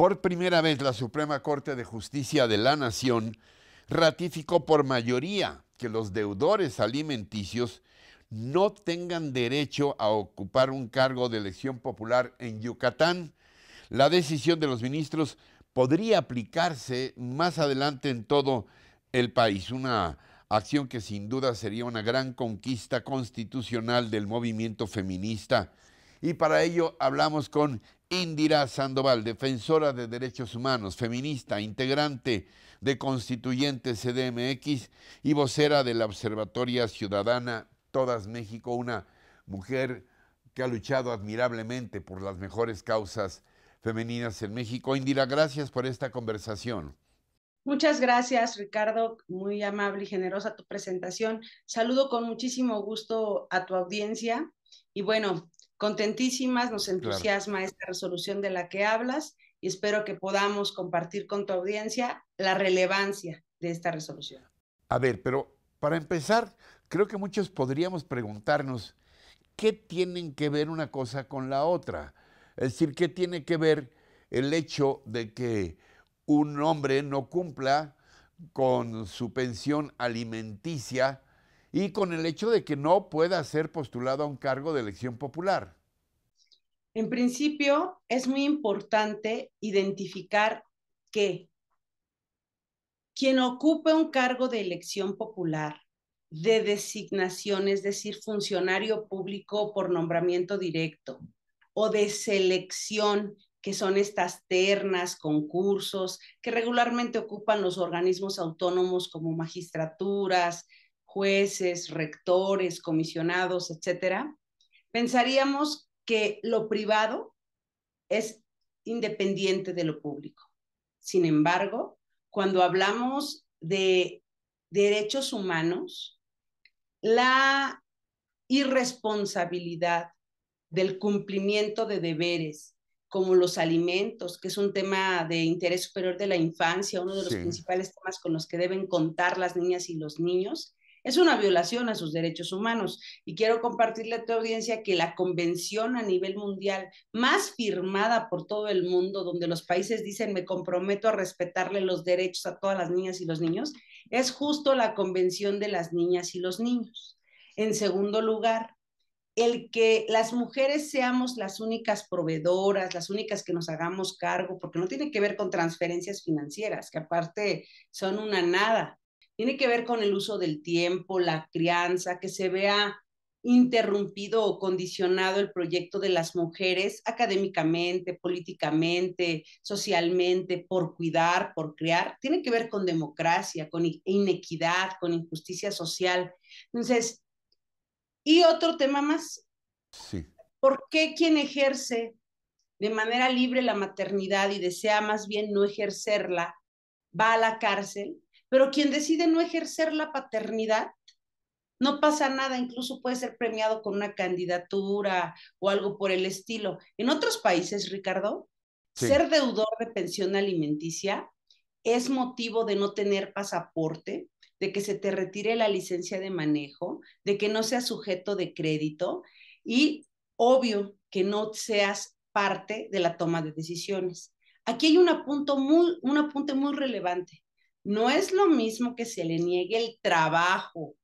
Por primera vez la Suprema Corte de Justicia de la Nación ratificó por mayoría que los deudores alimenticios no tengan derecho a ocupar un cargo de elección popular en Yucatán. La decisión de los ministros podría aplicarse más adelante en todo el país, una acción que sin duda sería una gran conquista constitucional del movimiento feminista. Y para ello hablamos con Indira Sandoval, defensora de derechos humanos, feminista, integrante de constituyentes CDMX y vocera de la Observatoria Ciudadana Todas México, una mujer que ha luchado admirablemente por las mejores causas femeninas en México. Indira, gracias por esta conversación. Muchas gracias, Ricardo. Muy amable y generosa tu presentación. Saludo con muchísimo gusto a tu audiencia. Y bueno, contentísimas, nos entusiasma esta resolución de la que hablas y espero que podamos compartir con tu audiencia la relevancia de esta resolución. A ver, pero para empezar, creo que muchos podríamos preguntarnos, ¿qué tienen que ver una cosa con la otra? Es decir, ¿qué tiene que ver el hecho de que un hombre no cumpla con su pensión alimenticia y con el hecho de que no pueda ser postulado a un cargo de elección popular? En principio, es muy importante identificar que quien ocupe un cargo de elección popular, de designación, es decir, funcionario público por nombramiento directo, o de selección, que son estas ternas, concursos, que regularmente ocupan los organismos autónomos como magistraturas, jueces, rectores, comisionados, etcétera, pensaríamos que lo privado es independiente de lo público. Sin embargo, cuando hablamos de derechos humanos, la irresponsabilidad del cumplimiento de deberes como los alimentos, que es un tema de interés superior de la infancia, uno de los principales temas con los que deben contar las niñas y los niños, es una violación a sus derechos humanos. Y quiero compartirle a tu audiencia que la convención a nivel mundial más firmada por todo el mundo, donde los países dicen me comprometo a respetarle los derechos a todas las niñas y los niños, es justo la convención de las niñas y los niños. En segundo lugar, el que las mujeres seamos las únicas proveedoras, las únicas que nos hagamos cargo, porque no tiene que ver con transferencias financieras, que aparte son una nada, tiene que ver con el uso del tiempo, la crianza, que se vea interrumpido o condicionado el proyecto de las mujeres académicamente, políticamente, socialmente, por cuidar, por crear, tiene que ver con democracia, con inequidad, con injusticia social. Entonces, y otro tema más. Sí. ¿Por qué quien ejerce de manera libre la maternidad y desea más bien no ejercerla, va a la cárcel pero quien decide no ejercer la paternidad, no pasa nada, incluso puede ser premiado con una candidatura o algo por el estilo. En otros países, Ricardo, ser deudor de pensión alimenticia es motivo de no tener pasaporte, de que se te retire la licencia de manejo, de que no seas sujeto de crédito y, obvio, que no seas parte de la toma de decisiones. Aquí hay un, punto muy, un apunte muy relevante. No es lo mismo que se le niegue el trabajo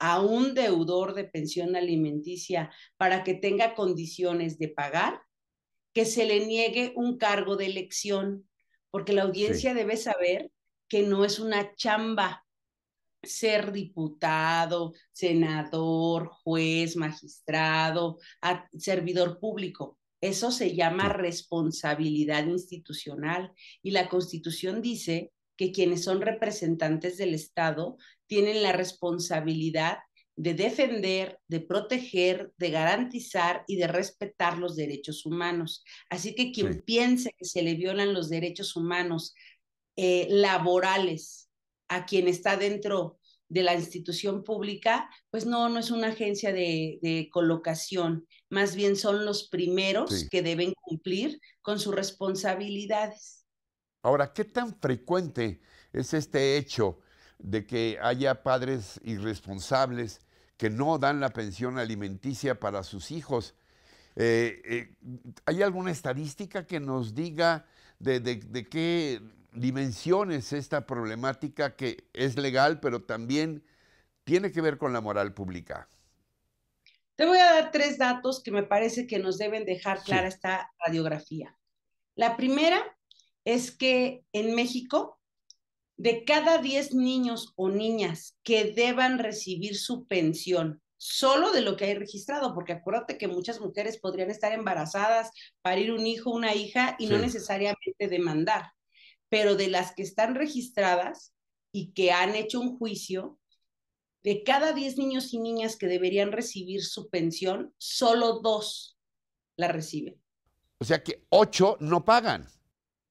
a un deudor de pensión alimenticia para que tenga condiciones de pagar que se le niegue un cargo de elección, porque la audiencia debe saber que no es una chamba ser diputado, senador, juez, magistrado, servidor público. Eso se llama responsabilidad institucional y la Constitución dice que quienes son representantes del Estado tienen la responsabilidad de defender, de proteger, de garantizar y de respetar los derechos humanos. Así que quien piense que se le violan los derechos humanos eh, laborales a quien está dentro de la institución pública, pues no, no es una agencia de, colocación, más bien son los primeros que deben cumplir con sus responsabilidades. Ahora, ¿qué tan frecuente es este hecho de que haya padres irresponsables que no dan la pensión alimenticia para sus hijos? Eh, eh, ¿Hay alguna estadística que nos diga de, qué dimensión qué dimensiones esta problemática que es legal, pero también tiene que ver con la moral pública? Te voy a dar tres datos que me parece que nos deben dejar clara esta radiografía. La primera es que en México, de cada 10 niños o niñas que deban recibir su pensión, solo de lo que hay registrado, porque acuérdate que muchas mujeres podrían estar embarazadas, parir un hijo, una hija y no necesariamente demandar, pero de las que están registradas y que han hecho un juicio, de cada 10 niños y niñas que deberían recibir su pensión, solo dos la reciben. O sea que ocho no pagan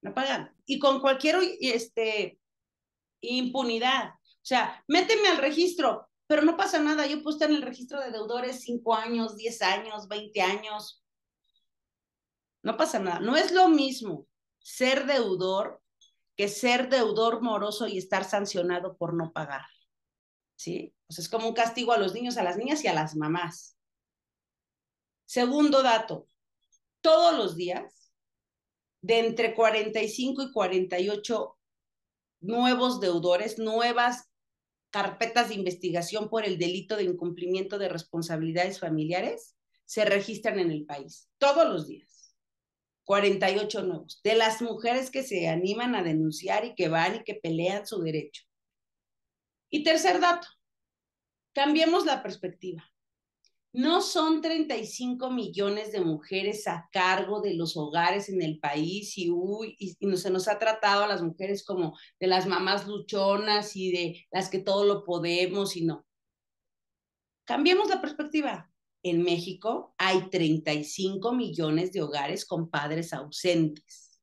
no pagan. Y con cualquier este, impunidad. O sea, méteme al registro, pero no pasa nada. Yo puse en el registro de deudores cinco años, diez años, veinte años. No pasa nada. No es lo mismo ser deudor que ser deudor moroso y estar sancionado por no pagar. ¿Sí? O es como un castigo a los niños, a las niñas y a las mamás. Segundo dato, todos los días de entre 45 y 48 nuevos deudores, nuevas carpetas de investigación por el delito de incumplimiento de responsabilidades familiares se registran en el país todos los días. 48 nuevos, de las mujeres que se animan a denunciar y que van y que pelean su derecho. Y tercer dato, cambiemos la perspectiva. No son 35 millones de mujeres a cargo de los hogares en el país y, uy, se nos ha tratado a las mujeres como de las mamás luchonas y de las que todo lo podemos y no. Cambiemos la perspectiva. En México hay 35 millones de hogares con padres ausentes.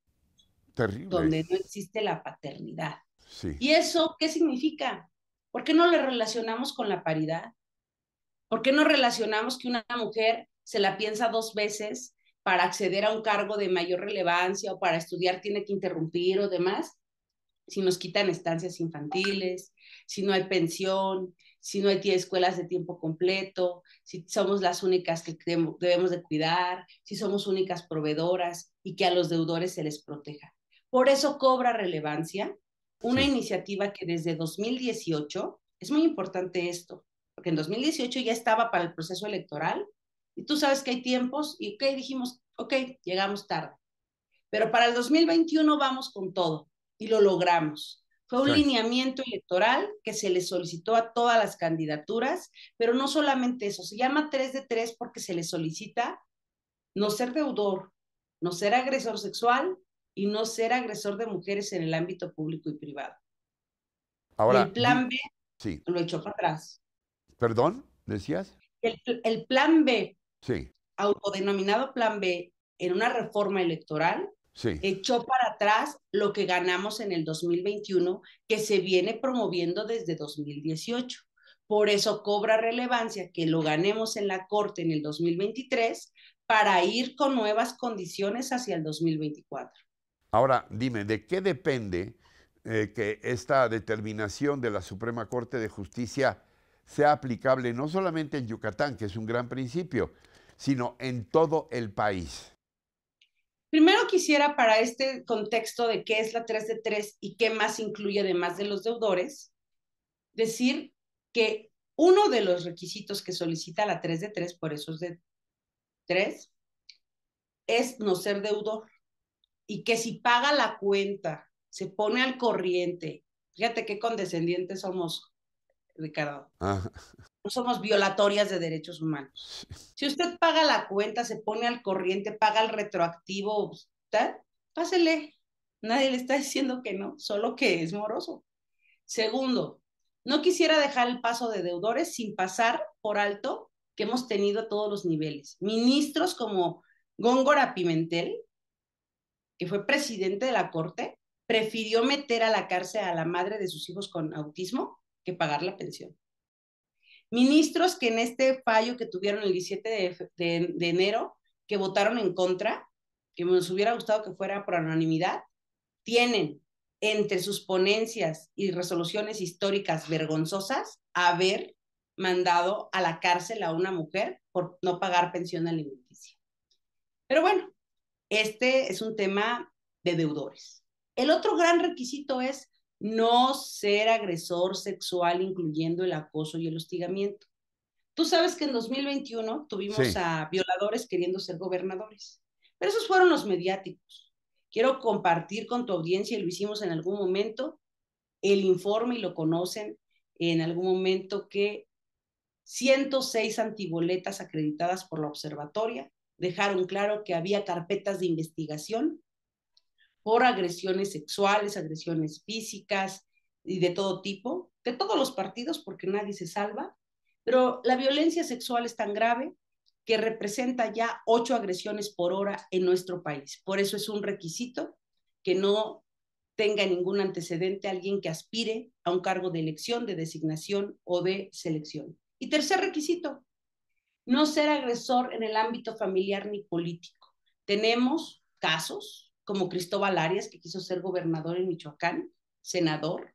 Terrible. Donde no existe la paternidad. ¿Y eso qué significa? ¿Por qué no le relacionamos con la paridad? ¿Por qué no relacionamos que una mujer se la piensa dos veces para acceder a un cargo de mayor relevancia o para estudiar tiene que interrumpir o demás? Si nos quitan estancias infantiles, si no hay pensión, si no hay escuelas de tiempo completo, si somos las únicas que debemos de cuidar, si somos únicas proveedoras y que a los deudores se les proteja. Por eso cobra relevancia una iniciativa que desde 2018, es muy importante esto, porque en 2018 ya estaba para el proceso electoral, y tú sabes que hay tiempos, y ok, dijimos, ok, llegamos tarde. Pero para el 2021 vamos con todo, y lo logramos. Fue un lineamiento electoral que se le solicitó a todas las candidaturas, pero no solamente eso, se llama 3 de 3 porque se le solicita no ser deudor, no ser agresor sexual y no ser agresor de mujeres en el ámbito público y privado. el plan B lo echó para atrás. ¿Perdón? ¿Decías? El, plan B, sí. autodenominado plan B, en una reforma electoral, echó para atrás lo que ganamos en el 2021, que se viene promoviendo desde 2018. Por eso cobra relevancia que lo ganemos en la Corte en el 2023 para ir con nuevas condiciones hacia el 2024. Ahora, dime, ¿de qué depende eh, que esta determinación de la Suprema Corte de Justicia sea aplicable no solamente en Yucatán, que es un gran principio, sino en todo el país. Primero quisiera para este contexto de qué es la 3 de 3 y qué más incluye además de los deudores, decir que uno de los requisitos que solicita la 3 de 3, por esos es de 3, es no ser deudor y que si paga la cuenta, se pone al corriente, fíjate qué condescendientes somos Ricardo. No somos violatorias de derechos humanos. Si usted paga la cuenta, se pone al corriente, paga el retroactivo, pásele. Nadie le está diciendo que no, solo que es moroso. Segundo, no quisiera dejar el paso de deudores sin pasar por alto que hemos tenido a todos los niveles. Ministros como Góngora Pimentel, que fue presidente de la Corte, prefirió meter a la cárcel a la madre de sus hijos con autismo pagar la pensión. Ministros que en este fallo que tuvieron el 17 de, enero, que votaron en contra, que nos hubiera gustado que fuera por anonimidad, tienen entre sus ponencias y resoluciones históricas vergonzosas haber mandado a la cárcel a una mujer por no pagar pensión alimenticia. Pero bueno, este es un tema de deudores. El otro gran requisito es no ser agresor sexual, incluyendo el acoso y el hostigamiento. Tú sabes que en 2021 tuvimos a violadores queriendo ser gobernadores, pero esos fueron los mediáticos. Quiero compartir con tu audiencia, y lo hicimos en algún momento, el informe y lo conocen en algún momento que 106 antiboletas acreditadas por la observatoria dejaron claro que había carpetas de investigación por agresiones sexuales, agresiones físicas y de todo tipo, de todos los partidos, porque nadie se salva, pero la violencia sexual es tan grave que representa ya ocho agresiones por hora en nuestro país. Por eso es un requisito que no tenga ningún antecedente alguien que aspire a un cargo de elección, de designación o de selección. Y tercer requisito, no ser agresor en el ámbito familiar ni político. Tenemos casos como Cristóbal Arias, que quiso ser gobernador en Michoacán, senador,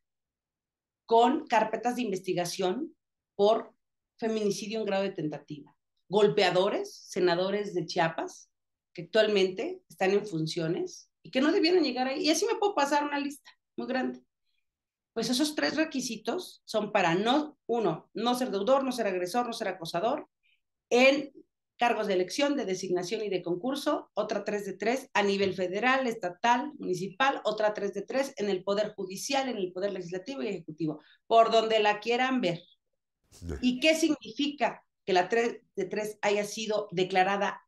con carpetas de investigación por feminicidio en grado de tentativa. Golpeadores, senadores de Chiapas, que actualmente están en funciones y que no debieron llegar ahí. Y así me puedo pasar una lista muy grande. Pues esos tres requisitos son para no, uno, no ser deudor, no ser agresor, no ser acosador, en cargos de elección, de designación y de concurso, otra 3 de 3 a nivel federal, estatal, municipal, otra 3 de 3 en el Poder Judicial, en el Poder Legislativo y Ejecutivo, por donde la quieran ver. ¿Y qué significa que la 3 de 3 haya sido declarada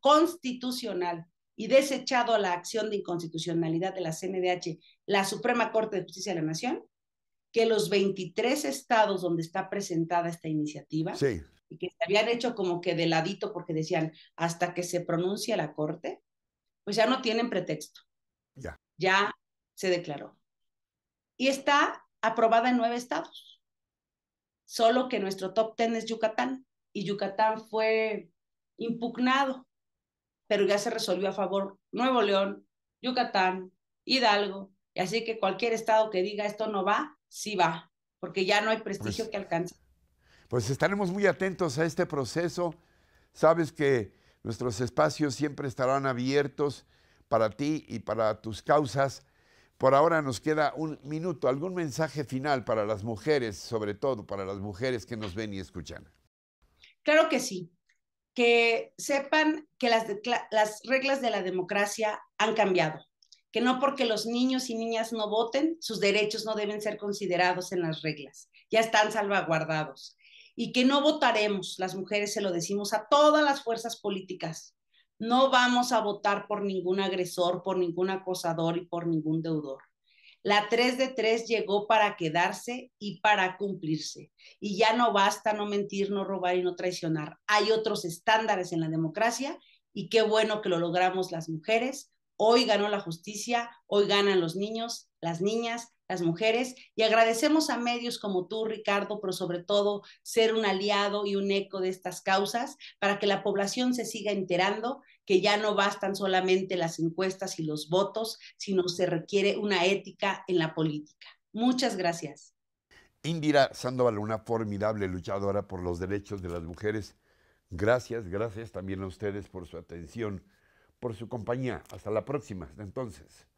constitucional y desechado la acción de inconstitucionalidad de la CNDH, la Suprema Corte de Justicia de la Nación? que los 23 estados donde está presentada esta iniciativa sí y que se habían hecho como que de ladito porque decían, hasta que se pronuncia la corte, pues ya no tienen pretexto. Ya. Ya se declaró. Y está aprobada en nueve estados. Solo que nuestro top ten es Yucatán y Yucatán fue impugnado, pero ya se resolvió a favor Nuevo León, Yucatán, Hidalgo. Y así que cualquier estado que diga esto no va, sí va, porque ya no hay prestigio pues que alcance pues estaremos muy atentos a este proceso. Sabes que nuestros espacios siempre estarán abiertos para ti y para tus causas. Por ahora nos queda un minuto, algún mensaje final para las mujeres, sobre todo para las mujeres que nos ven y escuchan. Claro que sí, que sepan que las, reglas de la democracia han cambiado, que no porque los niños y niñas no voten, sus derechos no deben ser considerados en las reglas, ya están salvaguardados y que no votaremos, las mujeres se lo decimos a todas las fuerzas políticas, no vamos a votar por ningún agresor, por ningún acosador y por ningún deudor. La 3 de 3 llegó para quedarse y para cumplirse. Y ya no basta no mentir, no robar y no traicionar. Hay otros estándares en la democracia y qué bueno que lo logramos las mujeres Hoy ganó la justicia, hoy ganan los niños, las niñas, las mujeres y agradecemos a medios como tú, Ricardo, pero sobre todo ser un aliado y un eco de estas causas para que la población se siga enterando que ya no bastan solamente las encuestas y los votos, sino se requiere una ética en la política. Muchas gracias. Indira Sandoval, una formidable luchadora por los derechos de las mujeres. Gracias, gracias también a ustedes por su atención por su compañía. Hasta la próxima. Hasta entonces.